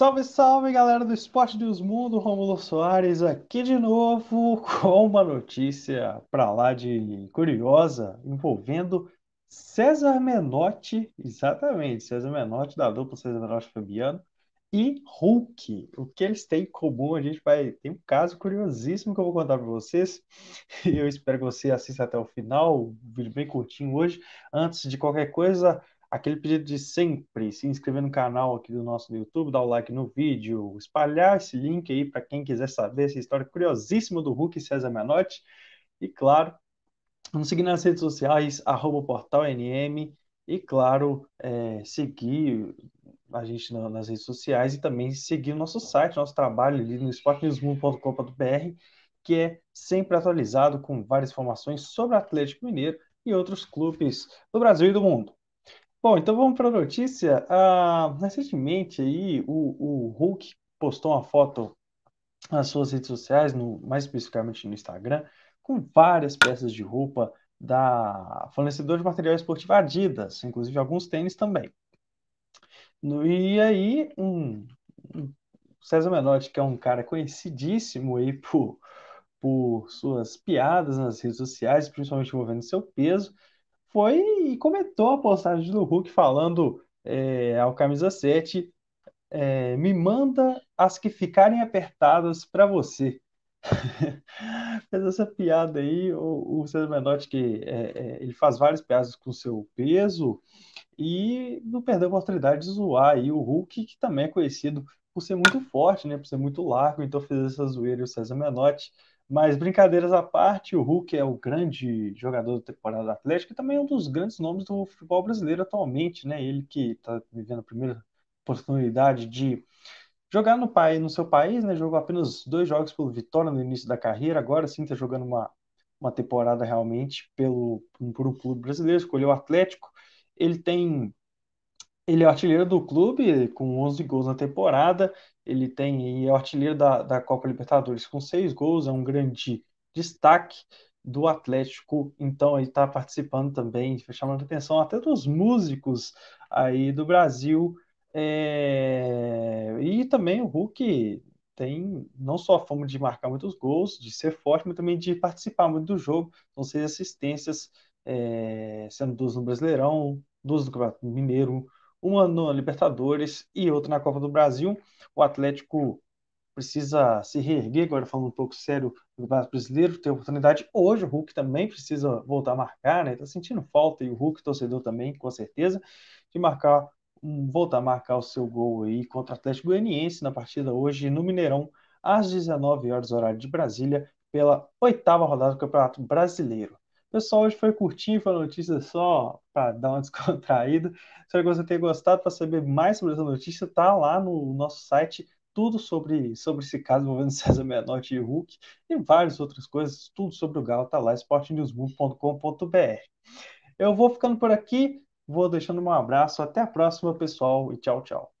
Salve, salve galera do Esporte dos Mundo, Romulo Soares aqui de novo com uma notícia para lá de curiosa envolvendo César Menotti, exatamente, César Menotti da dupla César Menotti Fabiano e Hulk. O que eles têm em comum, a gente vai. Tem um caso curiosíssimo que eu vou contar para vocês. Eu espero que você assista até o final, um vídeo bem curtinho hoje. Antes de qualquer coisa, aquele pedido de sempre, se inscrever no canal aqui do nosso YouTube, dar o like no vídeo, espalhar esse link aí para quem quiser saber essa história curiosíssima do Hulk e César Menotti. E claro, nos seguir nas redes sociais, arroba portal NM, e claro, é, seguir a gente nas redes sociais e também seguir o nosso site, nosso trabalho ali no esportenewsmundo.com.br, que é sempre atualizado com várias informações sobre o Atlético Mineiro e outros clubes do Brasil e do mundo. Bom, então vamos para a notícia. Ah, recentemente aí o, o Hulk postou uma foto nas suas redes sociais, no, mais especificamente no Instagram, com várias peças de roupa da fornecedora de material esportivo Adidas, inclusive alguns tênis também. No, e aí um, um César Menotti, que é um cara conhecidíssimo aí por, por suas piadas nas redes sociais, principalmente envolvendo seu peso, foi e comentou a postagem do Hulk falando é, ao camisa 7, é, me manda as que ficarem apertadas para você. Fez essa piada aí, o, o César Menotti, que é, é, ele faz várias piadas com seu peso e não perdeu a oportunidade de zoar aí o Hulk, que também é conhecido por ser muito forte, né, por ser muito largo, então fez essa zoeira o César Menotti mas brincadeiras à parte, o Hulk é o grande jogador da temporada do Atlético e também é um dos grandes nomes do futebol brasileiro atualmente, né? Ele que está vivendo a primeira oportunidade de jogar no, pai, no seu país, né? Jogou apenas dois jogos pelo Vitória no início da carreira, agora sim está jogando uma, uma temporada realmente pelo, por um clube brasileiro, escolheu o Atlético. Ele tem ele é artilheiro do clube com 11 gols na temporada. Ele tem e é artilheiro da, da Copa Libertadores com 6 gols. É um grande destaque do Atlético. Então ele está participando também, tá chamando a atenção até dos músicos aí do Brasil. É... E também o Hulk tem não só a fama de marcar muitos gols, de ser forte, mas também de participar muito do jogo. com seis assistências, é... sendo duas no Brasileirão, duas no Campeonato Mineiro, uma na Libertadores e outra na Copa do Brasil. O Atlético precisa se reerguer, agora falando um pouco sério do Campeonato Brasileiro, ter oportunidade. Hoje o Hulk também precisa voltar a marcar, né? Tá sentindo falta, e o Hulk, torcedor também, com certeza, de marcar, hum, voltar a marcar o seu gol aí contra o Atlético Goianiense na partida hoje no Mineirão, às 19 horas, horário de Brasília, pela oitava rodada do Campeonato Brasileiro. Pessoal, hoje foi curtinho, foi uma notícia só para dar uma descontraída. Espero que você tenha gostado. Para saber mais sobre essa notícia, tá lá no nosso site tudo sobre, sobre esse caso envolvendo César Menotti e Hulk e várias outras coisas, tudo sobre o Galo, tá lá, esportenewsmundo.com.br. Eu vou ficando por aqui, vou deixando um abraço, até a próxima, pessoal, e tchau, tchau.